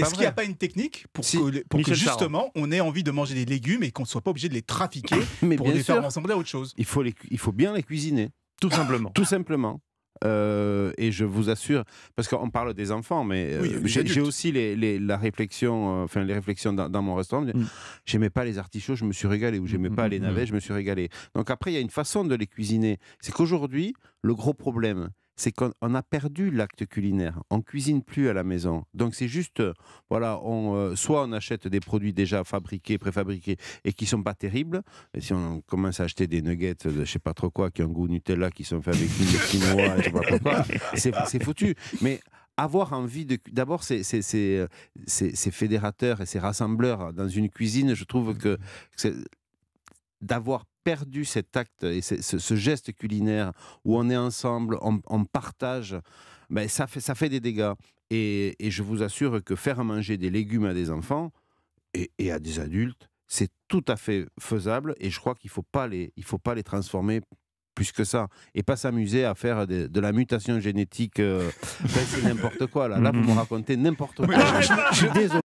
Est-ce qu'il n'y a pas une technique pour que, justement on ait envie de manger des légumes et qu'on ne soit pas obligé de les trafiquer Mais pour les faire ressembler à autre chose il faut, les, il faut bien les cuisiner. Tout simplement. Tout simplement. Euh, et je vous assure, parce qu'on parle des enfants, mais euh, j'ai aussi les, la réflexion, euh, enfin les réflexions dans, mon restaurant. Mm. J'aimais pas les artichauts, je me suis régalé, ou j'aimais mm, pas mm, les navets, je me suis régalé. Donc après, il y a une façon de les cuisiner. C'est qu'aujourd'hui, le gros problème, c'est qu'on a perdu l'acte culinaire. On cuisine plus à la maison. Donc c'est juste, euh, voilà, on, euh, soit on achète des produits déjà fabriqués, préfabriqués et qui sont pas terribles. Et si on commence à acheter des nuggets, de, je sais pas trop quoi, qui ont goût Nutella, qui sont faits avec du quinoa, pas c'est foutu. Mais avoir envie de. D'abord, ces, c'est ces, euh, fédérateurs et ces rassembleurs dans une cuisine, je trouve que d'avoir perdu cet acte et ce, geste culinaire où on est ensemble, on, partage, ben ça, fait, ça fait des dégâts. Et, je vous assure que faire manger des légumes à des enfants et, à des adultes, c'est tout à fait faisable et je crois qu'il ne faut, pas les, il faut pas les transformer plus que ça et pas s'amuser à faire de, la mutation génétique. Euh, ben, n'importe quoi là. Là, vous me mm-hmm. racontez n'importe quoi. je désolé.